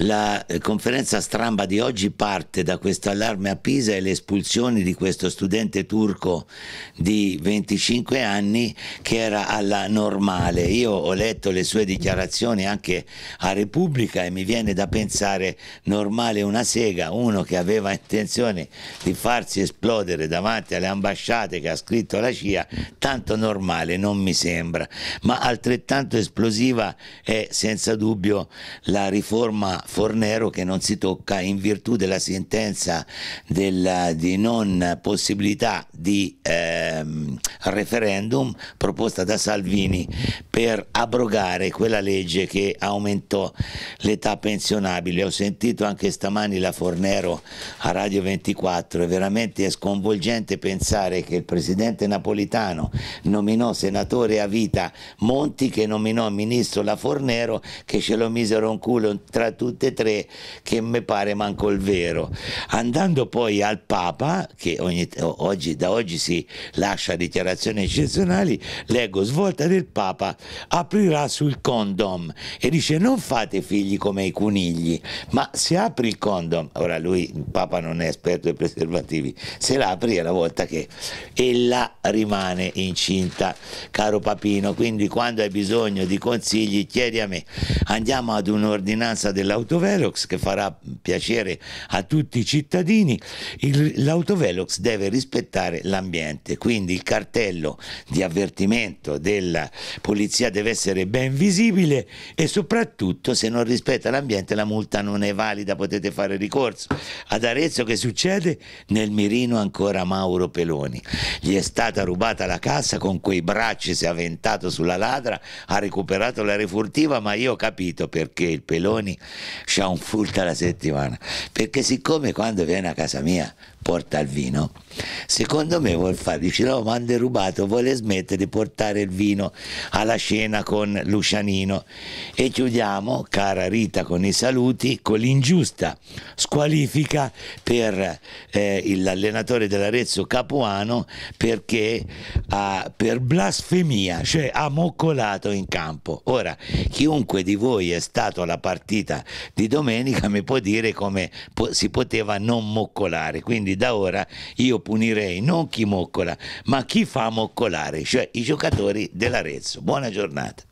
La eh, conferenza stramba di oggi parte da questo allarme a Pisa e le espulsioni di questo studente turco di 25 anni che era alla normale. Io ho letto le sue dichiarazioni anche a Repubblica e mi viene da pensare normale una sega, uno che aveva intenzione di farsi esplodere davanti alle ambasciate che ha scritto la CIA, tanto normale non mi sembra, ma altrettanto esplosiva è senza dubbio la riforma Fornero che non si tocca in virtù della sentenza della, di non possibilità di ehm, referendum proposta da Salvini per abrogare quella legge che aumentò l'età pensionabile. Ho sentito anche stamani la Fornero a Radio 24 e veramente è sconvolgente pensare che il presidente Napolitano nominò senatore a vita Monti che nominò ministro la Fornero che ce lo misero un culo tra tutte e tre che mi pare manco il vero. Andando poi al Papa che ogni, oggi, da oggi si lascia dichiarazione considerazioni eccezionali, leggo svolta del Papa, aprirà sul condom e dice non fate figli come i conigli, ma se apri il condom, ora lui, il Papa non è esperto dei preservativi, se l'apri è la volta che ella rimane incinta, caro Papino, quindi quando hai bisogno di consigli chiedi a me, andiamo ad un'ordinanza dell'autovelox che farà piacere a tutti i cittadini, l'autovelox deve rispettare l'ambiente, quindi il cartello cartello di avvertimento della polizia deve essere ben visibile e soprattutto se non rispetta l'ambiente la multa non è valida, potete fare ricorso. Ad Arezzo che succede? Nel mirino ancora Mauro Peloni. Gli è stata rubata la cassa con quei bracci si è avventato sulla ladra, ha recuperato la refurtiva, ma io ho capito perché il Peloni c'ha un furto alla settimana. Perché siccome quando viene a casa mia porta il vino. Secondo me vuol fare, dice no, ma hanno rubato, vuole smettere di portare il vino alla scena con Lucianino. E chiudiamo, cara Rita, con i saluti, con l'ingiusta squalifica per eh, l'allenatore dell'Arezzo Capuano perché a, per blasfemia, cioè ha moccolato in campo. Ora, chiunque di voi è stato alla partita di domenica mi può dire come po si poteva non moccolare, quindi da ora io punirei non chi moccola, ma chi fa moccolare, cioè i giocatori dell'Arezzo. Buona giornata.